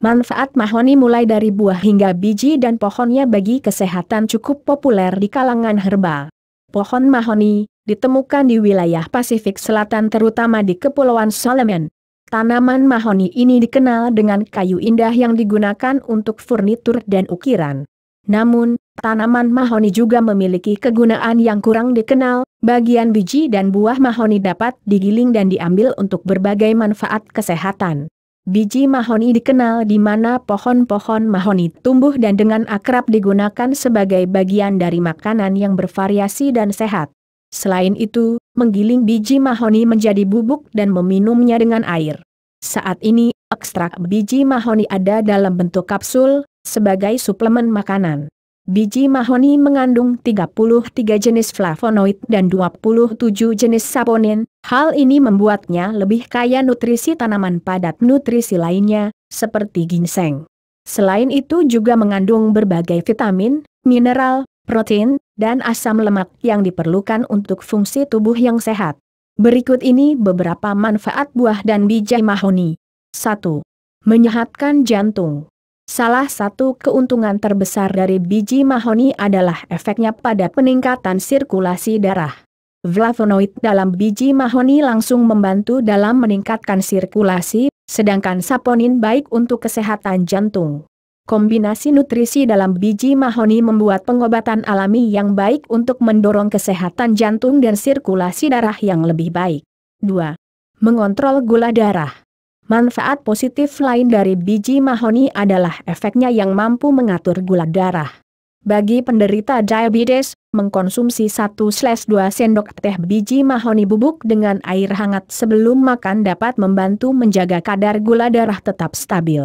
Manfaat mahoni mulai dari buah hingga biji dan pohonnya bagi kesehatan cukup populer di kalangan herbal. Pohon mahoni ditemukan di wilayah Pasifik Selatan terutama di Kepulauan Solomon. Tanaman mahoni ini dikenal dengan kayu indah yang digunakan untuk furnitur dan ukiran. Namun, tanaman mahoni juga memiliki kegunaan yang kurang dikenal, bagian biji dan buah mahoni dapat digiling dan diambil untuk berbagai manfaat kesehatan. Biji mahoni dikenal di mana pohon-pohon mahoni tumbuh dan dengan akrab digunakan sebagai bagian dari makanan yang bervariasi dan sehat. Selain itu, menggiling biji mahoni menjadi bubuk dan meminumnya dengan air. Saat ini, ekstrak biji mahoni ada dalam bentuk kapsul, sebagai suplemen makanan. Biji mahoni mengandung 33 jenis flavonoid dan 27 jenis saponin, Hal ini membuatnya lebih kaya nutrisi tanaman padat nutrisi lainnya, seperti ginseng. Selain itu juga mengandung berbagai vitamin, mineral, protein, dan asam lemak yang diperlukan untuk fungsi tubuh yang sehat. Berikut ini beberapa manfaat buah dan biji mahoni. 1. Menyehatkan jantung. Salah satu keuntungan terbesar dari biji mahoni adalah efeknya pada peningkatan sirkulasi darah. Flavonoid dalam biji mahoni langsung membantu dalam meningkatkan sirkulasi, sedangkan saponin baik untuk kesehatan jantung. Kombinasi nutrisi dalam biji mahoni membuat pengobatan alami yang baik untuk mendorong kesehatan jantung dan sirkulasi darah yang lebih baik. 2. Mengontrol gula darah. Manfaat positif lain dari biji mahoni adalah efeknya yang mampu mengatur gula darah. Bagi penderita diabetes, mengkonsumsi 1-2 sendok teh biji mahoni bubuk dengan air hangat sebelum makan dapat membantu menjaga kadar gula darah tetap stabil.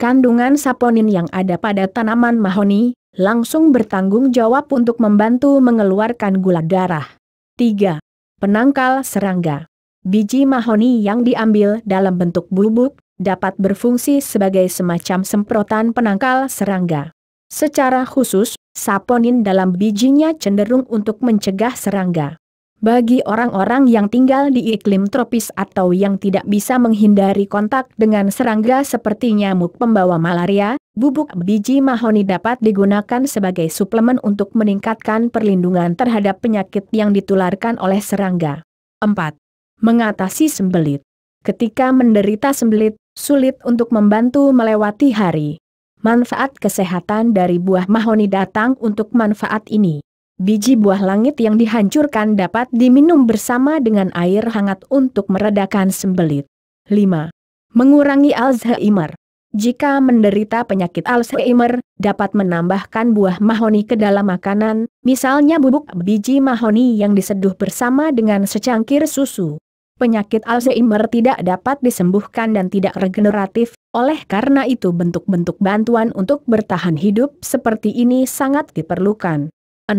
Kandungan saponin yang ada pada tanaman mahoni langsung bertanggung jawab untuk membantu mengeluarkan gula darah. 3. Penangkal serangga. Biji mahoni yang diambil dalam bentuk bubuk dapat berfungsi sebagai semacam semprotan penangkal serangga. Secara khusus, saponin dalam bijinya cenderung untuk mencegah serangga. Bagi orang-orang yang tinggal di iklim tropis atau yang tidak bisa menghindari kontak dengan serangga seperti nyamuk pembawa malaria, bubuk biji mahoni dapat digunakan sebagai suplemen untuk meningkatkan perlindungan terhadap penyakit yang ditularkan oleh serangga. 4. Mengatasi sembelit Ketika menderita sembelit, sulit untuk membantu melewati hari manfaat kesehatan dari buah mahoni datang untuk manfaat ini. Biji buah langit yang dihancurkan dapat diminum bersama dengan air hangat untuk meredakan sembelit. 5. Mengurangi Alzheimer Jika menderita penyakit Alzheimer, dapat menambahkan buah mahoni ke dalam makanan, misalnya bubuk biji mahoni yang diseduh bersama dengan secangkir susu penyakit Alzheimer tidak dapat disembuhkan dan tidak regeneratif, oleh karena itu bentuk-bentuk bantuan untuk bertahan hidup seperti ini sangat diperlukan. 6.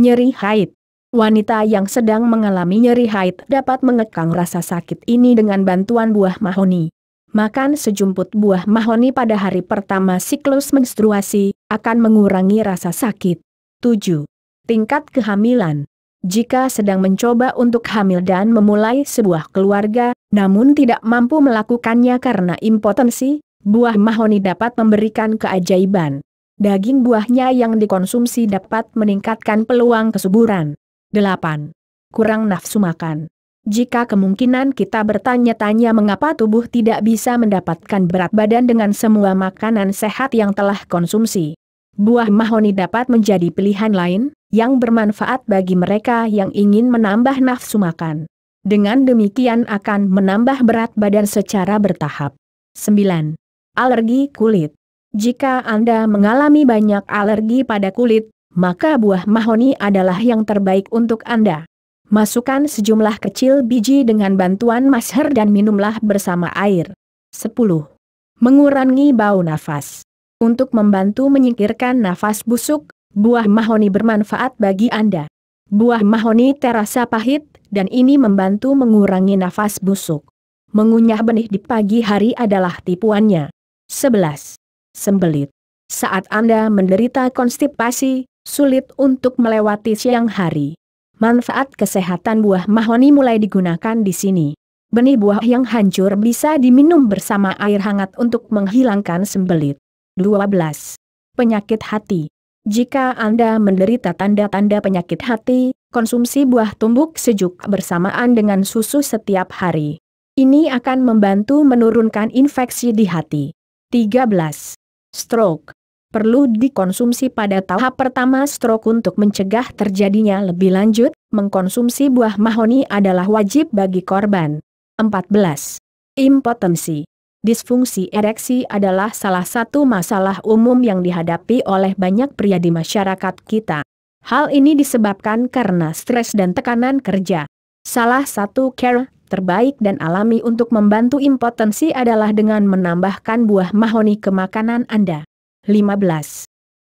Nyeri haid Wanita yang sedang mengalami nyeri haid dapat mengekang rasa sakit ini dengan bantuan buah mahoni. Makan sejumput buah mahoni pada hari pertama siklus menstruasi akan mengurangi rasa sakit. 7. Tingkat kehamilan jika sedang mencoba untuk hamil dan memulai sebuah keluarga, namun tidak mampu melakukannya karena impotensi, buah mahoni dapat memberikan keajaiban. Daging buahnya yang dikonsumsi dapat meningkatkan peluang kesuburan. 8. Kurang nafsu makan. Jika kemungkinan kita bertanya-tanya mengapa tubuh tidak bisa mendapatkan berat badan dengan semua makanan sehat yang telah konsumsi, Buah mahoni dapat menjadi pilihan lain, yang bermanfaat bagi mereka yang ingin menambah nafsu makan. Dengan demikian akan menambah berat badan secara bertahap. 9. Alergi kulit Jika Anda mengalami banyak alergi pada kulit, maka buah mahoni adalah yang terbaik untuk Anda. Masukkan sejumlah kecil biji dengan bantuan masker dan minumlah bersama air. 10. Mengurangi bau nafas untuk membantu menyingkirkan nafas busuk, buah mahoni bermanfaat bagi Anda. Buah mahoni terasa pahit, dan ini membantu mengurangi nafas busuk. Mengunyah benih di pagi hari adalah tipuannya. 11. Sembelit. Saat Anda menderita konstipasi, sulit untuk melewati siang hari. Manfaat kesehatan buah mahoni mulai digunakan di sini. Benih buah yang hancur bisa diminum bersama air hangat untuk menghilangkan sembelit. 12. Penyakit hati. Jika Anda menderita tanda-tanda penyakit hati, konsumsi buah tumbuk sejuk bersamaan dengan susu setiap hari. Ini akan membantu menurunkan infeksi di hati. 13. Stroke. Perlu dikonsumsi pada tahap pertama stroke untuk mencegah terjadinya lebih lanjut, mengkonsumsi buah mahoni adalah wajib bagi korban. 14. Impotensi. Disfungsi ereksi adalah salah satu masalah umum yang dihadapi oleh banyak pria di masyarakat kita. Hal ini disebabkan karena stres dan tekanan kerja. Salah satu care terbaik dan alami untuk membantu impotensi adalah dengan menambahkan buah mahoni ke makanan Anda. 15.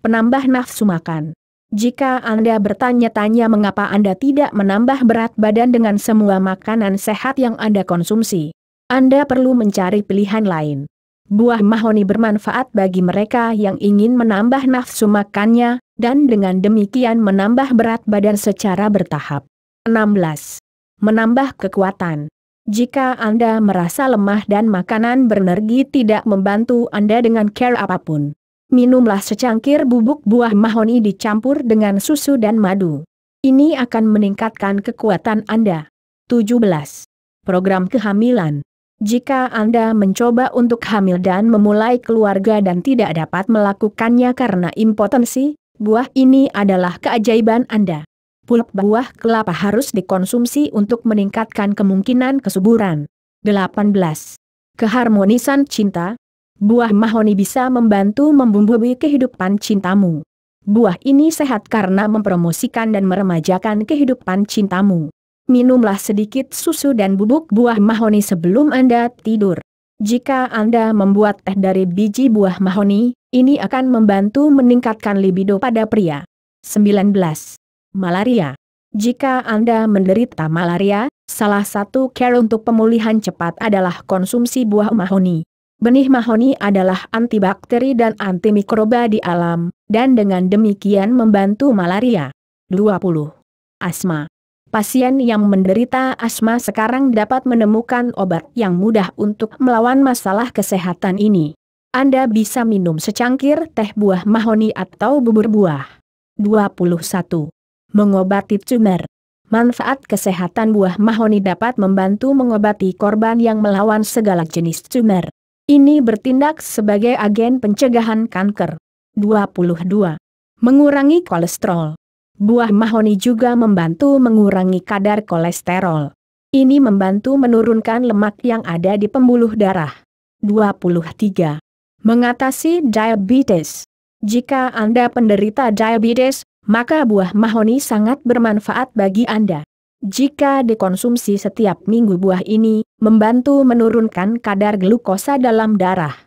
Penambah nafsu makan. Jika Anda bertanya-tanya mengapa Anda tidak menambah berat badan dengan semua makanan sehat yang Anda konsumsi, anda perlu mencari pilihan lain. Buah mahoni bermanfaat bagi mereka yang ingin menambah nafsu makannya, dan dengan demikian menambah berat badan secara bertahap. 16. Menambah kekuatan. Jika Anda merasa lemah dan makanan berenergi tidak membantu Anda dengan care apapun, minumlah secangkir bubuk buah mahoni dicampur dengan susu dan madu. Ini akan meningkatkan kekuatan Anda. 17. Program kehamilan. Jika Anda mencoba untuk hamil dan memulai keluarga dan tidak dapat melakukannya karena impotensi, buah ini adalah keajaiban Anda. Pulp buah kelapa harus dikonsumsi untuk meningkatkan kemungkinan kesuburan. 18. Keharmonisan cinta Buah mahoni bisa membantu membumbui kehidupan cintamu. Buah ini sehat karena mempromosikan dan meremajakan kehidupan cintamu minumlah sedikit susu dan bubuk buah mahoni sebelum Anda tidur. Jika Anda membuat teh dari biji buah mahoni, ini akan membantu meningkatkan libido pada pria. 19. Malaria Jika Anda menderita malaria, salah satu care untuk pemulihan cepat adalah konsumsi buah mahoni. Benih mahoni adalah antibakteri dan antimikroba di alam, dan dengan demikian membantu malaria. 20. Asma pasien yang menderita asma sekarang dapat menemukan obat yang mudah untuk melawan masalah kesehatan ini. Anda bisa minum secangkir teh buah mahoni atau bubur buah. 21. Mengobati tumor. Manfaat kesehatan buah mahoni dapat membantu mengobati korban yang melawan segala jenis tumor. Ini bertindak sebagai agen pencegahan kanker. 22. Mengurangi kolesterol. Buah mahoni juga membantu mengurangi kadar kolesterol. Ini membantu menurunkan lemak yang ada di pembuluh darah. 23. Mengatasi diabetes. Jika Anda penderita diabetes, maka buah mahoni sangat bermanfaat bagi Anda. Jika dikonsumsi setiap minggu buah ini, membantu menurunkan kadar glukosa dalam darah.